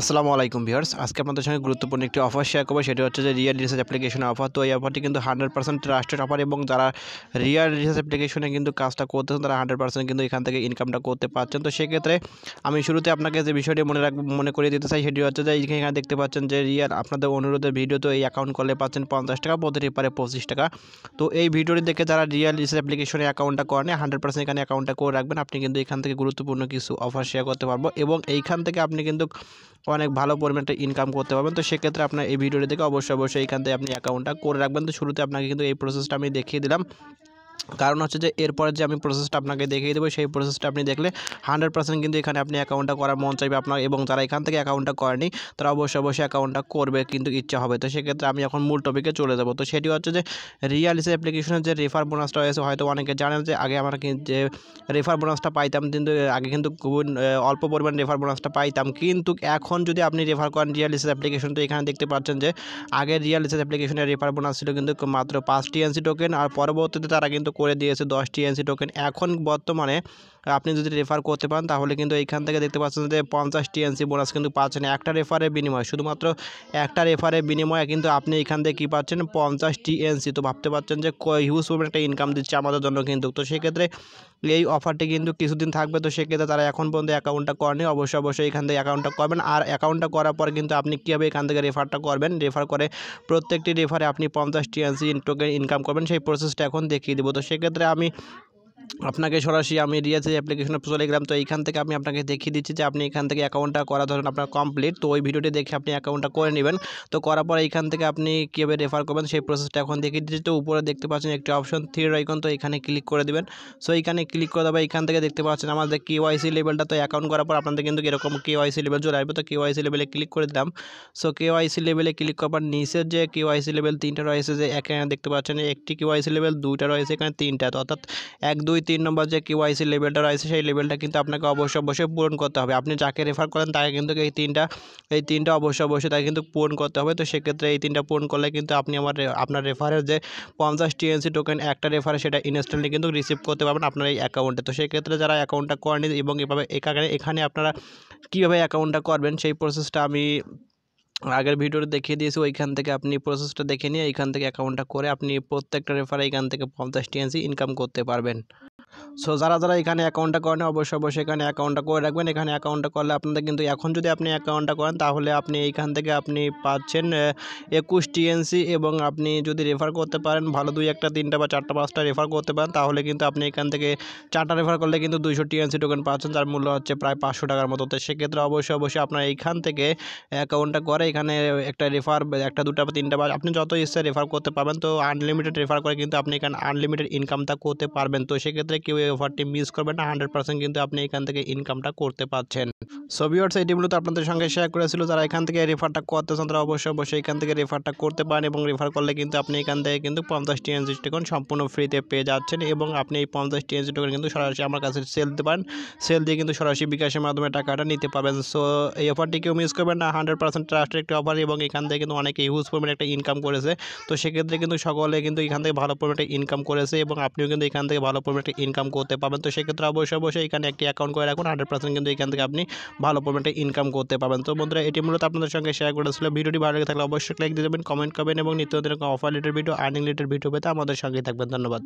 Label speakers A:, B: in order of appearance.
A: আসসালামু আলাইকুম ভিউয়ার্স আজকে আপনাদের সঙ্গে গুরুত্বপূর্ণ একটি অফার শেয়ার করবো সেটি হচ্ছে যে রিয়াল রিসার্চ অ্যাপ্লিকেশন অফার তো এই অফারটি কিন্তু হান্ড্রেড পার্সেন্ট ট্রাস্টেড অফার এবং যারা রিয়াল রিসার্চ অ্যাপ্লিকেশনে কিন্তু কাজটা করতেছেন তারা হান্ড্রেড পার্সেন্ট কিন্তু এখান থেকে ইনকামটা করতে পারছেন তো সেক্ষেত্রে আমি শুরুতে আপনাকে যে বিষয়টি মনে রাখ মনে করিয়ে দিতে চাই সেটি হচ্ছে যে এখানে দেখতে পাচ্ছেন যে রিয়াল আপনাদের অনুরোধের ভিডিও তো এই অ্যাকাউন্ট করলে পাচ্ছেন পঞ্চাশ টাকা প্রতিটি পারে পঁচিশ টাকা তো এই ভিডিওটি দেখে যারা রিয়াল রিসার্চ অ্যাপ্লিকেশনে অ্যাকাউন্টটা করেন হান্ড্রেড পার্সেন্ট এখানে অ্যাকাউন্টটা করে রাখবেন আপনি কিন্তু এখান থেকে গুরুত্বপূর্ণ কিছু অফার শেয়ার করতে পারবো এবং এইখান থেকে আপনি কিন্তু অনেক ভালো পরিমাণে একটা ইনকাম করতে পারবেন তো সেক্ষেত্রে আপনার এই ভিডিওটি দেখে অবশ্যই অবশ্যই এখান থেকে আপনি অ্যাকাউন্টটা করে রাখবেন তো শুরুতে আপনাকে কিন্তু এই প্রসেসটা আমি দেখিয়ে দিলাম কারণ হচ্ছে যে এরপরে যে আমি প্রসেসটা আপনাকে দেখিয়ে দেবো সেই প্রসেসটা আপনি দেখলে হান্ড্রেড পার্সেন্ট কিন্তু এখানে আপনি অ্যাকাউন্টটা করার মন চাইবে আপনার এবং যারা এখান থেকে অ্যাকাউন্টটা করেনি তারা অবশ্যই অবশ্যই অ্যাকাউন্টটা করবে কিন্তু ইচ্ছা হবে তো সেক্ষেত্রে আমি এখন মূল টপিকে চলে যাবো তো সেটি হচ্ছে যে রিয়াল ইসে অ্যাপ্লিকেশনের যে রেফার বোনাসটা হয়েছে হয়তো অনেকে জানেন যে আগে আমরা যে রেফার বোনাসটা পাইতাম কিন্তু আগে কিন্তু অল্প পরিমাণ রেফার বোনাসটা পাইতাম কিন্তু এখন যদি আপনি রেফার করেন রিয়াল ইসের অ্যাপ্লিকেশন তো এখানে দেখতে পাচ্ছেন যে আগে রিয়াল ইসের অ্যাপ্লিকেশনের রেফার বোনাস ছিল কিন্তু মাত্র পাঁচটি এনসি টোকেন আর পরবর্তীতে তারা কিন্তু কিন্তু করে দিয়েছে দশটি এনসি টোকেন এখন বর্তমানে আপনি যদি রেফার করতে পারেন তাহলে কিন্তু এইখান থেকে দেখতে পাচ্ছেন যে পঞ্চাশটি এনসি বোনাস কিন্তু পাচ্ছেন একটা রেফারের বিনিময় শুধুমাত্র একটা রেফারের বিনিময়ে কিন্তু আপনি এখান থেকে কী পাচ্ছেন পঞ্চাশটি এনসি তো ভাবতে পারছেন যে হিউজ পরিমাণ একটা ইনকাম দিচ্ছে আমাদের জন্য কিন্তু তো সেক্ষেত্রে এই অফারটি কিন্তু কিছুদিন থাকবে তো সেক্ষেত্রে তারা এখন পর্যন্ত অ্যাকাউন্টটা করেনি অবশ্যই অবশ্যই এখান থেকে অ্যাকাউন্টটা করবেন আর অ্যাকাউন্টটা করার পর কিন্তু আপনি কীভাবে এখান থেকে রেফারটা করবেন রেফার করে প্রত্যেকটি রেফারে আপনি পঞ্চাশটি এনসি টোকেন ইনকাম করবেন সেই প্রসেসটা এখন দেখিয়ে দেবো Godo Shigadrami, আপনাকে সরাসরি আমি রিয়াজ অ্যাপ্লিকেশনে চলে গেলাম তো এইখান থেকে আমি আপনাকে দেখিয়ে দিচ্ছি যে আপনি এখান থেকে অ্যাকাউন্টটা করা ধরুন আপনার কমপ্লিট তো ওই ভিডিওটি দেখে আপনি অ্যাকাউন্টটা করে নেবেন তো করার পর এইখান থেকে আপনি কীভাবে রেফার করবেন সেই প্রসেসটা এখন দেখিয়ে দিচ্ছি তো উপরে দেখতে পাচ্ছেন একটি অপশন থ্রি আইকন তো এখানে ক্লিক করে দেবেন সো এইখানে ক্লিক করে দেবে এখান থেকে দেখতে পাচ্ছেন আমাদের কেওয়াইসি লেভেলটা তো অ্যাকাউন্ট করার পর আপনাদের কিন্তু এরকম কেওয়াইসি লেভেল চলে আসবে তো কেওয়াইসি লেভেলে ক্লিক করে দিলাম সো কেওয়াইসি লেভেলে ক্লিক করার পর নিচের যে কেওয়াইসি লেভেল তিনটা রয়েছে যে এখানে দেখতে পাচ্ছেন একটি কেওয়াইসি লেভেল দুইটা রয়েছে এখানে তিনটা তো অর্থাৎ এক দুই তিন নম্বর যে কেওয়াইসি লেভেলটা রয়েছে সেই লেভেলটা কিন্তু আপনাকে অবশ্যই অবশ্যই পূরণ করতে হবে আপনি যাকে রেফার করেন তাকে কিন্তু এই তিনটা এই তিনটা অবশ্যই অবশ্যই তাকে কিন্তু পূরণ করতে হবে তো সেক্ষেত্রে এই তিনটা পূরণ করলে কিন্তু আপনি আমার আপনার রেফারের যে পঞ্চাশ টিএনসি টোকেন একটা রেফারে সেটা ইনস্ট্যান্টলি কিন্তু রিসিভ করতে পারবেন আপনার এই অ্যাকাউন্টে তো সেক্ষেত্রে যারা অ্যাকাউন্টটা করেনি এবং এভাবে এখানে এখানে আপনারা কীভাবে অ্যাকাউন্টটা করবেন সেই প্রসেসটা আমি আগের ভিডিওতে দেখিয়ে দিয়েছি ওইখান থেকে আপনি প্রসেসটা দেখে নিয়ে এইখান থেকে অ্যাকাউন্টটা করে আপনি প্রত্যেকটা রেফারে এইখান থেকে পঞ্চাশ টিএনসি ইনকাম করতে পারবেন সো যারা যারা এখানে অ্যাকাউন্টটা করেন অবশ্যই অবশ্যই এখানে অ্যাকাউন্টটা করে রাখবেন এখানে অ্যাকাউন্টটা করলে আপনাদের কিন্তু এখন যদি আপনি অ্যাকাউন্টটা করেন তাহলে আপনি এইখান থেকে আপনি পাচ্ছেন একুশ টিএনসি এবং আপনি যদি রেফার করতে পারেন ভালো দুই একটা তিনটা বা চারটা পাঁচটা রেফার করতে পারেন তাহলে কিন্তু আপনি এখান থেকে চারটা রেফার করলে কিন্তু দুইশো টিএনসি টোকেন পাচ্ছেন যার মূল্য হচ্ছে প্রায় পাঁচশো টাকার মতো তো সেক্ষেত্রে অবশ্যই অবশ্যই আপনার এইখান থেকে অ্যাকাউন্টটা করে এখানে একটা রেফার একটা দুটা বা তিনটা বা আপনি যত ইচ্ছা রেফার করতে পারবেন তো আনলিমিটেড রেফার করে কিন্তু আপনি এখানে আনলিমিটেড ইনকামটা করতে পারবেন তো সেক্ষেত্রে কেউ ওই অফারটি মিস করবেন না হান্ড্রেড পার্সেন্ট কিন্তু আপনি এখান থেকে ইনকামটা করতে পাচ্ছেন সো ভিওর্স এটি মূলত আপনাদের সঙ্গে শেয়ার করেছিল যারা এখান থেকে রেফারটা করতে চান তারা অবশ্যই অবশ্যই এখান থেকে রেফারটা করতে পারেন এবং রেফার করলে কিন্তু আপনি এখান থেকে কিন্তু পঞ্চাশটি এনজি টোকন সম্পূর্ণ ফ্রিতে পেয়ে যাচ্ছেন এবং আপনি এই পঞ্চাশটি এনজি টোকন কিন্তু সরাসরি আমার কাছে সেল দিতে পারেন সেল দিয়ে কিন্তু সরাসরি বিকাশের মাধ্যমে টাকাটা নিতে পারবেন সো এই অফারটি কেউ মিস করবেন না হান্ড্রেড পার্সেন্ট ট্রাস্টের একটি অফার এবং এখান থেকে কিন্তু অনেকে ইউজ পরিমাণে একটা ইনকাম করেছে তো সেক্ষেত্রে কিন্তু সকলে কিন্তু এখান থেকে ভালো পরিমাণে ইনকাম করেছে এবং আপনিও কিন্তু এখান থেকে ভালো পরিমাণে ইনকাম করতে পারবেন তো সেক্ষেত্রে অবশ্যই অবশ্যই এখানে একটি অ্যাকাউন্ট করে রাখুন হান্ড্রেড পার্সেন্ট কিন্তু এখান থেকে আপনি ভালো পরিমাণে ইনকাম করতে পারবেন তো বন্ধুরা এটি মূলত আপনাদের সঙ্গে শেয়ার করেছিল ভিডিওটি ভালো লাগে থাকলে অবশ্যই লাইক দিয়ে দেবেন কমেন্ট করবেন এবং নিত্য offer related video earning related video পেতে আমাদের সঙ্গে থাকবেন ধন্যবাদ